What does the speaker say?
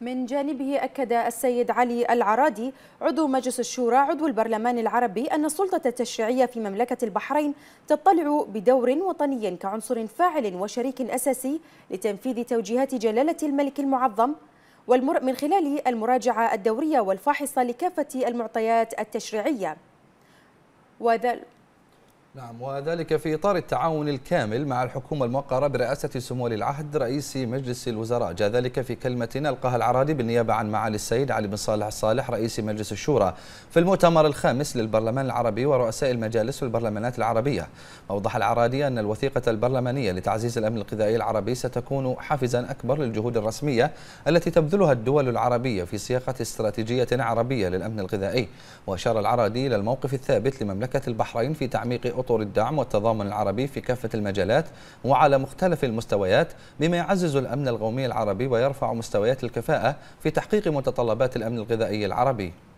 من جانبه أكد السيد علي العرادي عضو مجلس الشورى عضو البرلمان العربي أن السلطة التشريعية في مملكة البحرين تطلع بدور وطني كعنصر فاعل وشريك أساسي لتنفيذ توجيهات جلالة الملك المعظم والمر من خلال المراجعة الدورية والفاحصة لكافة المعطيات التشريعية وذلك نعم وذلك في إطار التعاون الكامل مع الحكومة الموقرة برئاسة سمو العهد رئيس مجلس الوزراء جاء ذلك في كلمة ألقاها العرادي بالنيابة عن معالي السيد علي بن صالح الصالح رئيس مجلس الشورى في المؤتمر الخامس للبرلمان العربي ورؤساء المجالس والبرلمانات العربية أوضح العرادي أن الوثيقة البرلمانية لتعزيز الأمن الغذائي العربي ستكون حافزا أكبر للجهود الرسمية التي تبذلها الدول العربية في صياغة استراتيجية عربية للأمن الغذائي وأشار العرادي إلى الموقف الثابت لمملكة البحرين في تعميق أطر الدعم والتضامن العربي في كافة المجالات وعلى مختلف المستويات بما يعزز الأمن القومي العربي ويرفع مستويات الكفاءة في تحقيق متطلبات الأمن الغذائي العربي